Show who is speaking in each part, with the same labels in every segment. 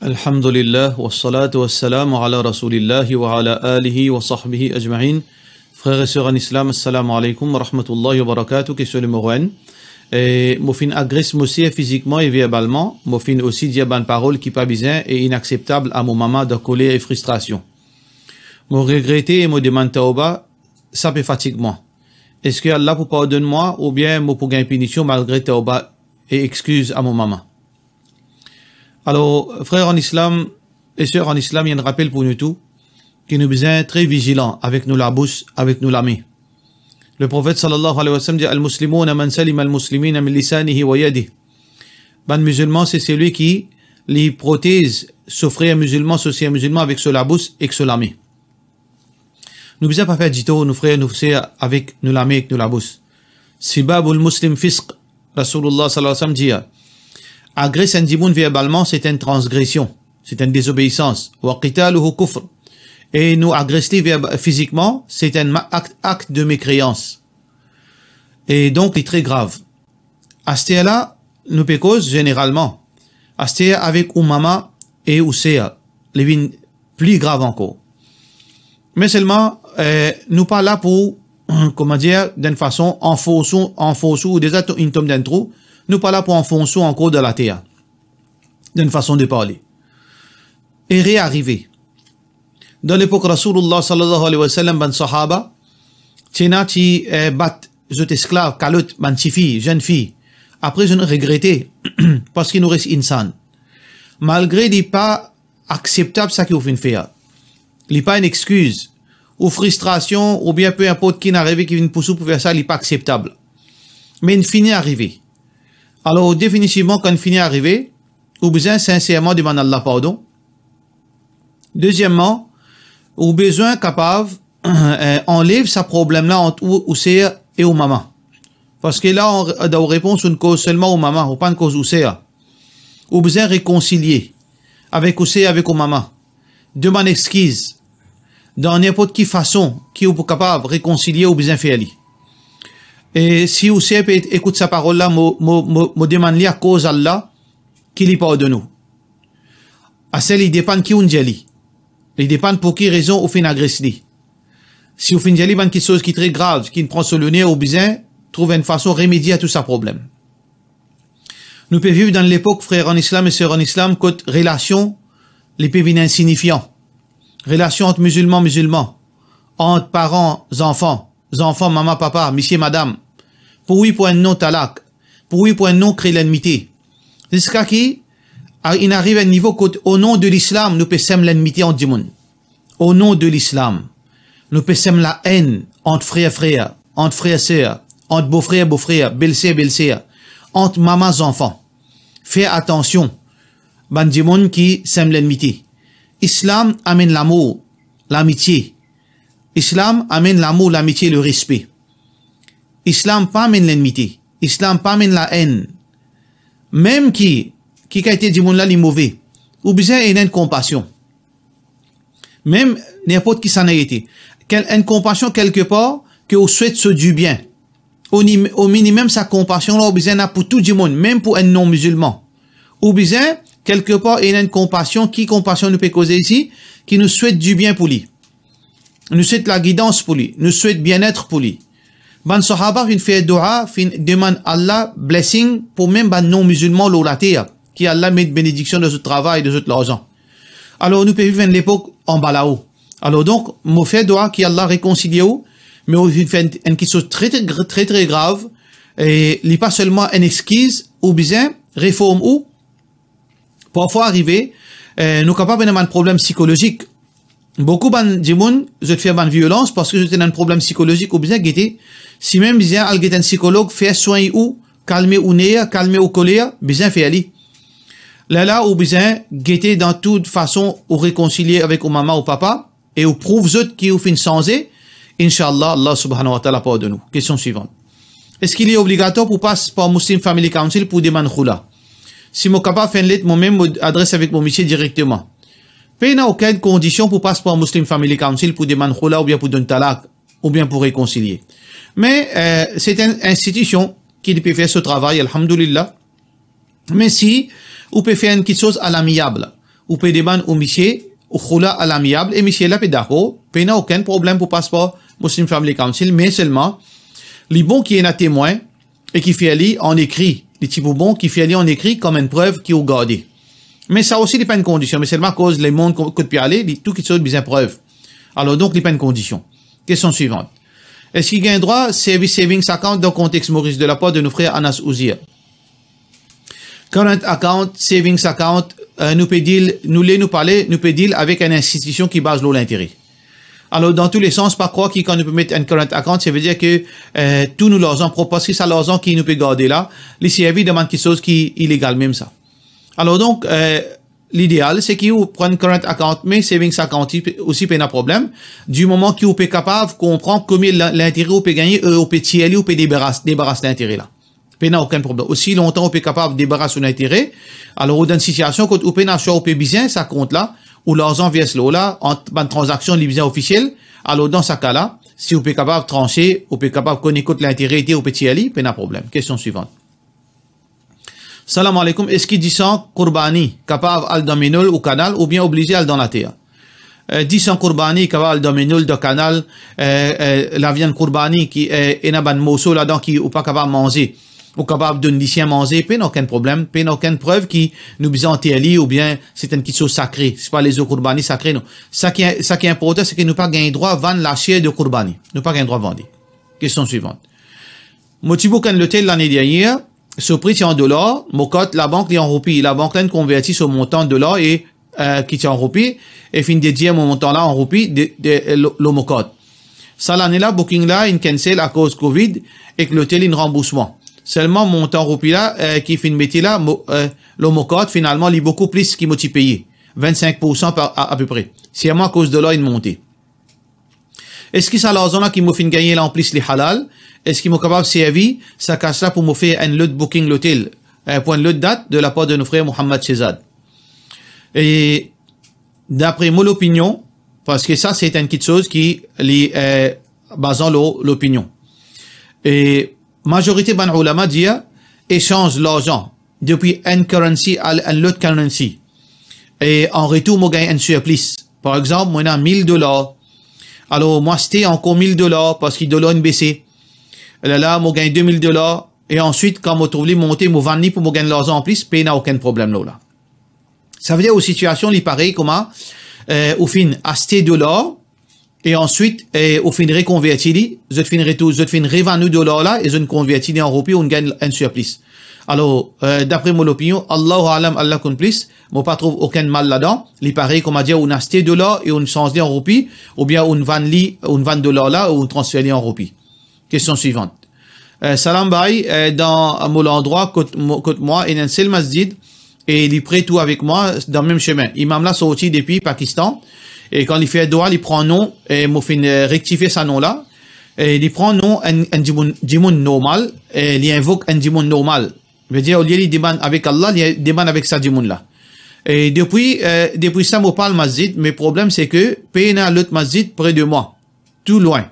Speaker 1: Alhamdulillah, wa salatu wa salamu ala rasulillahi wa ala alihi wa sahbihi ajma'in. Frères et sœurs en islam, assalamu alaikum wa rahmatullahi wa barakatuh, question Et Mofin agresse Mossier physiquement et verbalement. Mofin aussi dit parole qui pas besoin et inacceptable à mon maman de colère et frustration. Mon regrette et mon demande taoba, ça peut fatiguement. Est-ce que Allah pour pardonner moi ou bien me pour gagner punition malgré taoba et excuse à mon maman? Alors, frères en islam et sœurs en islam, il y a un rappel pour nous tous, que nous besoin très vigilants avec nous la bouche, avec nous la Le prophète sallallahu alayhi wa sallam dit al Al-muslimun man salim al muslimin min lisanihi wa yadi. Ben, musulman, c'est celui qui les protège, s'offrir un musulman, s'offrir un musulman avec la bouche et ce main. Nous besoin pas faire dito, nous frères, nous frères avec nous la et nous la bouche. al muslim fisq, Rasulullah sallallahu alayhi wa sallam dit agresser un verbalement, c'est une transgression, c'est une désobéissance. Et nous agresser physiquement, c'est un acte, de mécréance. Et donc, c'est très grave. Astéa nous pécose généralement. Astéa avec maman et Ouséa. Les plus graves encore. Mais seulement, euh, nous pas là pour, comment dire, d'une façon, en ou en déjà, une tombe d'un trou, nous parlons là pour enfoncer encore de la terre. D'une façon de parler. Et réarriver. Dans l'époque Rasulullah sallallahu alayhi wa sallam ben sahaba, tina ti eh, bat j'étais esclave, kalut, ben fille, jeune fille. Après, je ne regrettais parce qu'il nous reste insan. Malgré des pas acceptable ça qu'il de faire. Il n'est pas une excuse ou frustration ou bien peu importe qui n'arrive qui vient pousser pour faire ça, il n'est pas acceptable. Mais il finit arrivé. Alors, définitivement, quand finit arrivé, au besoin sincèrement demander Allah pardon. Deuxièmement, au besoin capable euh, enlève ce problème-là entre Ousséa et au maman. Parce que là, on, euh, on répond une cause seulement au maman, ou pas une cause ou Vous besoin réconcilier avec c'est, avec au maman. Demande excuse. Dans n'importe quelle façon qui est capable réconcilier ou besoin faire et si savez écoute sa parole-là, mo demande à cause Allah qu'il y de nous. À celle, il dépend qui on jali. Il dépend pour qui raison ou fin agresse Si on fait une quelque chose qui très grave, qui ne prend sur nez au besoin, trouve une façon de remédier à tout ça problème. Nous pouvons vivre dans l'époque, frères en islam et sœurs en islam, côte relation, les peuvent insignifiants. relations entre musulmans, musulmans, entre parents, enfants enfants, maman, papa, monsieur, madame, pour oui, pour un non talak, pour oui, pour un non créer l'ennemité. Jusqu'à qui, il arrive à un niveau qu'au nom de l'islam, nous pessèmes l'ennemité en gens. Au nom de l'islam, nous pessèmes la haine entre frères et frères, entre frères et sœurs, entre beaux-frères beau beaux-frères, belles entre mamans et enfants. Fais attention, ben dimon qui sème l'ennemité. Islam amène l'amour, l'amitié, Islam amène l'amour, l'amitié, le respect. Islam pas amène l'ennemi. Islam pas amène la haine. Même qui, qui a été du monde là, les mauvais, ou bien il y une compassion. Même n'importe qui s'en a été. une compassion quelque part, que vous souhaite ce du bien. Au, minimum, sa compassion là, besoin pour tout du monde, même pour un non-musulman. Ou bien, quelque part, il y a une compassion, qui compassion nous peut causer ici, qui nous souhaite du bien pour lui. Nous souhaite la guidance pour lui. Nous souhaite bien-être pour lui. Ben sahaba une fait dua, fin demande Allah blessing pour même ben non-musulmans l'auratea, qui Allah met bénédiction de ce travail, de ce l'argent. Alors nous pouvons vivre l'époque en balao. Alors donc, mon fait dua qui Allah réconcilie mais une fait une question très très très grave, et n'est pas seulement une excuse, ou bien réforme ou, parfois arriver, euh, nous capables de un problème psychologique, beaucoup ban jimoun je fais ban violence parce que j'étais un problème psychologique ou bien guetter. si même bien al un psychologue faire soin ou calmer ou nez, calmer ou colère bien fait ali là là ou bien guetter, dans toute façon ou réconcilier avec ou maman ou papa et ou prouve zot qui ou fin sensé inshallah Allah subhanahu wa ta'ala pardonne nous question suivante est-ce qu'il est obligatoire pour passer par Muslim Family Council pour demander khula si mon capable une lettre moi-même adresse avec mon monsieur directement Pena a aucune condition pour passeport Muslim Family Council pour demander khula ou bien pour donner talak ou bien pour réconcilier. Mais euh, c'est une institution qui peut faire ce travail, alhamdoulilah. Mais si vous peut faire une chose à l'amiable, vous pouvez demander au monsieur ou khula à l'amiable et monsieur là peut d'accord, pays aucun problème pour passeport Muslim Family Council, mais seulement les bons qui est un témoin et qui fait aller en écrit, les types bons qui fait aller en écrit comme une preuve qui ont gardé. Mais ça aussi dépend pas une condition, mais ma cause les mondes que tu aller, tout qui sont des preuve. Alors donc, les peines conditions. condition. Question suivante. Est-ce qu'il a y un droit service savings account dans le contexte Maurice de la de nos frères Anas Ouzir? Current account, savings account, euh, nous peut nous les nous parler, nous peut avec une institution qui base l'eau l'intérêt. Alors, dans tous les sens, par quoi qui, quand nous peut mettre un current account, ça veut dire que, euh, tout nous l'argent, propose que ça l'argent qui nous peut garder là, les services demandent quelque chose qui est illégal, même ça. Alors donc, euh, l'idéal, c'est que vous current account, mais savings account aussi pas un problème. Du moment que vous êtes capable de comprendre combien l'intérêt vous peut gagner, euh, vous peut tirer, ou peut débarrasser, l'intérêt là. pas aucun problème. Aussi longtemps vous êtes capable de débarrasser l'intérêt, alors dans une situation quand vous pouvez acheter peut bien, ça compte là, ou l'argent vient cela là, en, transactions transaction biens officielle, alors dans ce cas là, si vous êtes capable de trancher, vous êtes capable de connaître l'intérêt, vous pouvez tirer, pas un problème. Question suivante. Salam alaikum, est-ce qu'il dit sans Kurbani, capable al dominul ou canal, ou bien obligé al dans la dit sans Kurbani, capable al dominul de canal, euh, euh la viande courbani qui est enaban mousseau là-dedans qui ou pas capable manger ou capable d'un lycéen manger, pas aucun problème, pas aucun preuve qui nous bise en TLI ou bien c'est une chose sacrée. C'est pas les eaux courbani sacrées, non. Ça qui est, ça qui est important, c'est que nous pas gain droit vendre la chair de courbani. Nous pas gain droit vendre. Question suivante. Motibo kan le l'année dernière, ce prix tient en dollars, la banque est en roupies. La banque là convertit ce montant de dollars et euh, qui tient en roupie, et fin dédié mon montant là en roupie de, de, de le Ça l'année là, booking là, cancel à cause Covid et que l'hôtel une remboursement. Seulement montant roupie là euh, qui finit métier là, mo, euh, finalement il beaucoup plus qui m'a payé. 25% à, peu près. C'est à à cause de là une montée. Est-ce que ça la qui m'a fait gagner là en plus les halal? Est-ce qu'ils m'ont capable de servir? Ça casse là pour me faire un lot booking l'hôtel. Un point lot date de la part de nos frères Mohamed Chezad. Et d'après mon opinion, parce que ça c'est une petite chose qui est euh, basant l'opinion. Et majorité ban ulama dit échange l'argent depuis une currency à une autre currency. Et en retour, moi gagne un surplus. Par exemple, moi j'ai 1000 dollars alors, moi, c'était encore 1000 dollars parce qu'il dollar une baissé. Là, là, moi, gagne 2000 dollars. Et ensuite, quand moi, trouve les montées, moi, vendre pour moi, gagner l'argent en plus, paye n'a aucun problème, là, là. Ça veut dire aux situations, il pareil, comment, euh, au fin, acheter l'or, et ensuite, euh, au fin, reconvertir, je fin, retour, je fin, revendre dollars là, et je ne convertis en roupie on gagne un surplus. Alors, euh, d'après mon opinion, Allahu alam, Allah complice, moi pas trouve aucun mal là-dedans. Il paraît qu'on a dit, on a de dollars et on change en roupies, ou bien on vend une van de là, ou on transfère en roupies. Question suivante. Euh, salam Bay, euh, dans mon endroit, côté moi, et un seul masjid, et il prie tout avec moi dans le même chemin. Imam là sorti depuis Pakistan, et quand il fait doigt, il prend un nom, et m'a fait euh, rectifier sa nom là, et il prend un nom, un, un, normal, et il invoque un dimon normal veux dire, au lieu de demander avec Allah, il demande avec monde là. Et depuis, euh, depuis ça, je parle masjid, mais le problème, c'est que, pena l'autre masjid, près de moi. Tout loin.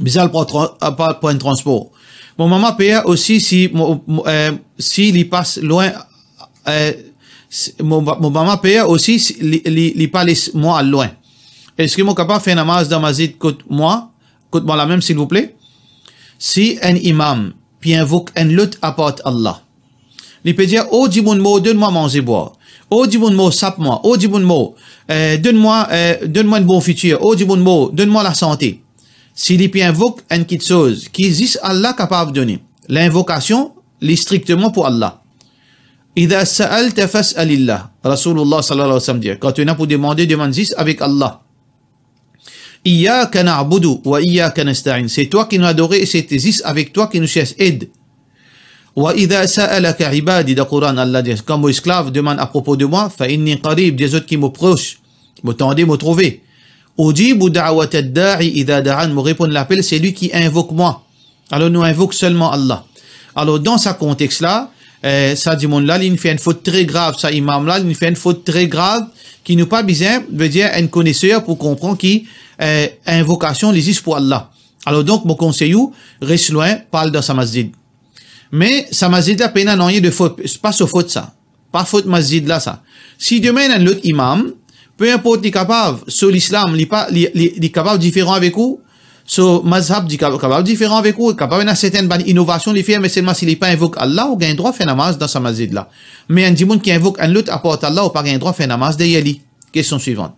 Speaker 1: Mais euh, pas pour un transport. Mon maman paye aussi si, euh, s'il passe loin, euh, mon, mon maman paye aussi s'il passe pas moi loin. Est-ce que mon capable faire namaz dans masjid côte moi, côte moi la même, s'il vous plaît? Si un imam, puis invoque une lutte à part Allah. Il peut dire, oh, dis-moi mot, donne-moi manger boire. Oh, dis-moi mot, sape-moi. Oh, dis-moi mot, euh, donne-moi, euh, donne-moi un bon futur. Oh, dis-moi mot, donne-moi la santé. S'il il invoque un petite chose qui existe, Allah capable de donner. L'invocation, est strictement pour Allah. إذا سألت فاسأل الله رسول Allah صلى alayhi wa sallam dit quand tu n'as pour demander demande avec Allah Iyaka na'budu wa iyaka nasta'in. C'est toi qui nous adoré et c'est avec toi qui nous cherche aide. Wa idha sa'alaka ibadi da Quran Allah quand mon esclave demande à propos de moi fa inni qarib des autres qui m'approchent m'attendez me trouver. Ujibu da'wat ad-da'i idha da'an me répond l'appel c'est lui qui invoque moi. Alors nous invoque seulement Allah. Alors dans ce contexte là, eh, ça dit mon là il fait une faute très grave ça imam là il fait une faute très grave qui n'est pas besoin, veut dire, un connaisseur pour comprendre qui euh, invocation l'existe pour Allah. Alors donc, mon conseil, reste loin, parle dans sa masjid. Mais sa masjid là, peine y rien de faute, pas sa faute ça. Pas faute masjid là ça. Si demain, un autre imam, peu importe, il est capable, sur l'islam, il est capable différent avec vous, So, mazhab di kapab différent avec vous, il y a certaine ban innovation les mais seulement s'il pas invoque Allah, ou gagne droit faire namaz dans sa mazid là. Mais un dimoun qui invoque un lot apporte Allah, ou pas un droit faire namaz de yali. Question suivante.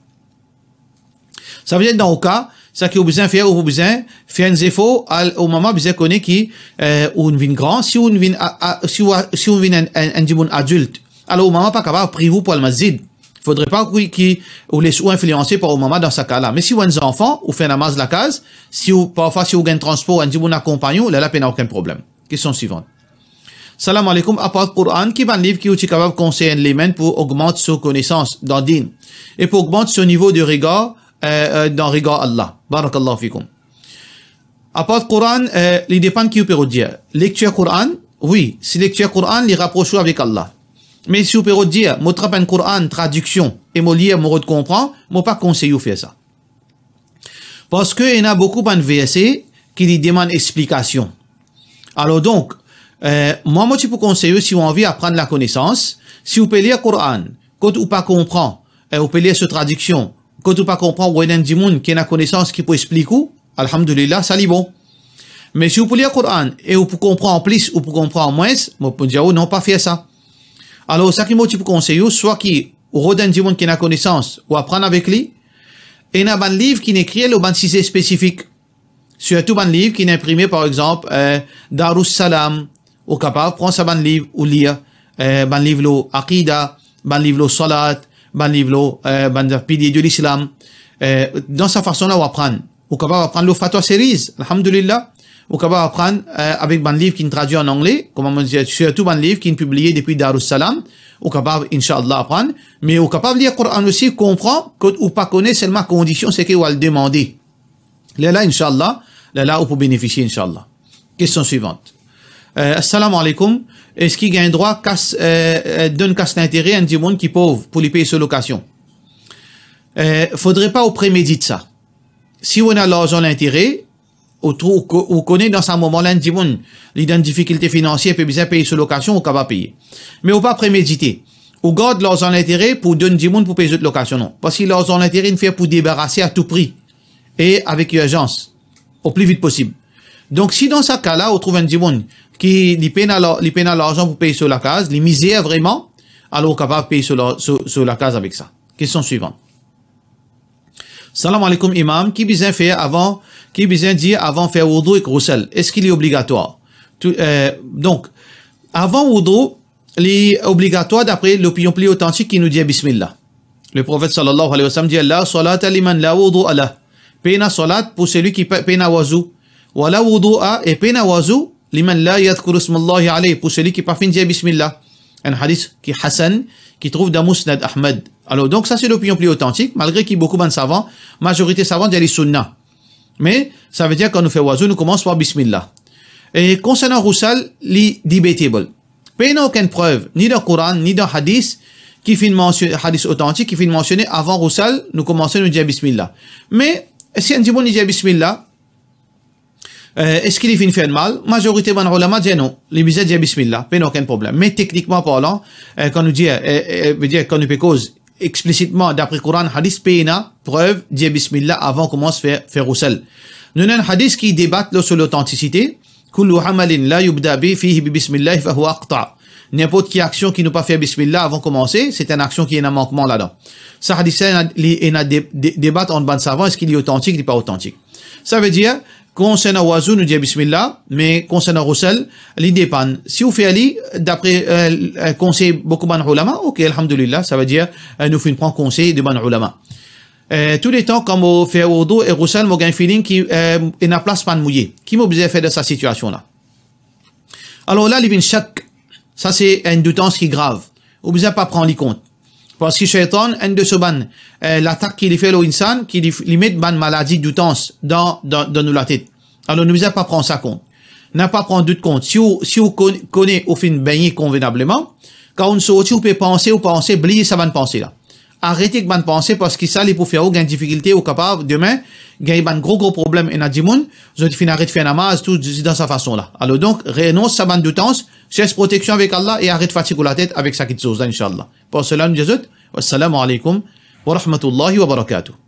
Speaker 1: Ça veut dire dans le cas, ça qui au besoin faire, ou besoin faire un zéfo, au moment vous connaissez qui, euh, ou une vin grand, si vous vin, ah, ah, si on vin un, un, adulte, alors au moment pas capable prier vous pour le mazid faudrait pas qu'on ou les ou influencer par au moment dans sa cas-là. Mais si vous avez enfant, enfants, ou un namaz la case, si vous, parfois si vous avez un transport, un vous accompagnant, là, la peine aucun problème. Question suivante. Salam alaikum, à part Coran, qui est un livre qui est capable de conseiller les pour augmenter sa connaissance dans din et pour augmenter son niveau de regard euh, euh, dans regard Allah. Barakallahu fikum. À part Coran, euh, il dépend qui peut dire. Lecture Coran, oui, si lecture Coran, les rapproche avec Allah. Mais si vous pouvez dire, je trappe un Coran, traduction, et je lis, je comprends, je ne pas conseiller de faire ça. Parce qu'il y en a beaucoup de versets qui demandent explication. Alors donc, euh, moi, moi, tu peux conseiller si vous avez envie d'apprendre la connaissance, si vous pouvez lire le Coran, quand vous pas comprend, et euh, vous pouvez lire cette traduction, quand ou pas vous avez un monde qui a la connaissance qui peut expliquer, alhamdulillah, ça est bon. Mais si vous pouvez lire le Coran et vous pouvez comprendre plus ou vous pouvez comprendre moins, moi, je peux dire, oh non, pas faire ça. Alors, ça qui m'a conseiller, soit qui redonne du monde qui n'a connaissance ou apprendre avec lui, et n'a un livre qui n'écrit le ban spécifique. Surtout un livre qui est imprimé, par exemple, euh, Darus Salam, ou capable, prendre sa ban livre ou lire, euh, livre lo Aqida, livre lo Salat, un livre lo, euh, ban de l'islam, euh, dans sa façon là, ou apprendre. Ou capable, apprendre le Fatwa Series, alhamdulillah, ou capable euh, avec livre qui est traduit en anglais, comme on dit, surtout livre qui est publié depuis Darussalam, ou capable, Inch'Allah, apprendre, mais ou capable de lire le Coran aussi, comprendre, que ou pas connaître seulement condition, c'est qu'il va le demander. Là, là, Inch'Allah, là, là, ou pour bénéficier, Inch'Allah. Question suivante. Euh, assalamu alaikum. Est-ce qu'il y a un droit casse, euh, euh donne casse d'intérêt à un monde qui est pauvre pour lui payer sa location? Euh, faudrait pas au méditer ça. Si on a l'argent l'intérêt, trouve ou connaît dans un moment là il difficulté financière peut bien payer sur location ou pas payer mais ou pas préméditer ou garde leurs intérêt pour donner du monde pour payer cette location non parce que leurs intérêt ne fait pour débarrasser à tout prix et avec urgence au plus vite possible donc si dans ce cas là on trouve un du monde qui les peine l'argent pour payer sur la case les misère vraiment alors capable de payer sur la, sur la case avec ça question suivante Salam alaikum imam, qui besoin faire avant, qui besoin dire avant faire wudu et roussel Est-ce qu'il est obligatoire euh, Donc, avant wudu, il est obligatoire d'après l'opinion plus authentique qui nous dit Bismillah. Le prophète sallallahu alayhi wa sallam dit Allah, salat aliman la wudu Allah. Pena salat pour celui qui pena wazou. wudu a, et pena wazou liman la yadkur smallahi alayhi pour celui qui parfine dit Bismillah. Un hadith qui est Hassan, qui trouve dans Musnad Ahmed. Alors, donc ça, c'est l'opinion plus authentique, malgré qu'il y a beaucoup de savants, majorité savante, il y a Mais, ça veut dire qu'on nous fait wazou, nous commence par bismillah. Et concernant Roussal, est debatable. il n'y a aucune preuve, ni dans le Coran, ni dans le hadith, qui fait mentionner, hadith authentique, qui fait mentionner avant Roussel, nous commençons à nous dire bismillah. Mais, si on dit bon, dit bismillah, euh, est-ce qu'il est faire mal Majorité des ulama dit non. Les disent bismillah, a aucun problème. Mais techniquement parlant, euh, quand nous dit, euh, euh, euh, veut dire, quand on cause explicitement d'après le Coran, hadith payna, preuve, dire bismillah avant qu'on commence faire, faire roussel. Nous avons un hadith qui débatte sur l'authenticité. N'importe qui action qui n'a pas fait bismillah avant de commencer, c'est une action qui est un manquement là-dedans. Ça hadith, il y a débat en ban savant, est-ce qu'il est authentique, ou pas authentique. Ça veut dire, concernant Wazou, nous dit Bismillah, mais concernant Roussel, l'idée panne. Si vous faites Ali, d'après euh, euh, conseil beaucoup de ulama, ok, alhamdulillah, ça veut dire, euh, nous faisons prendre conseil de ban ulama. Euh, tous les temps, quand vous faites Oudou et Roussel, on a un feeling qui euh, n'a place pas mouillé. Qui m'oblige faire de cette situation-là? Alors là, une Shak, ça c'est une doutance qui est grave. pouvez pas prendre en compte. Parce que Shaitan, un de ce ban, euh, l'attaque qu'il fait à l'insan, qui met ban maladie du dans, dans, dans nous la tête. Alors, nous a pas prendre ça compte. N'a pas prendre doute compte. Si vous, si vous connaissez, au fin baigner convenablement, quand on se pouvez penser ou penser, oubliez ça va penser là arrêtez que penser parce que ça les pour faire aucune difficulté ou capable demain gagner un gros gros problème et nadimoun je fin de faire namaz tout dans sa façon là alors donc renonce sa bande de temps cherche protection avec Allah et arrête fatigue la tête avec sa quitte sauce inshallah pour cela nous disons assalamu alaikum wa rahmatullahi wa barakatuh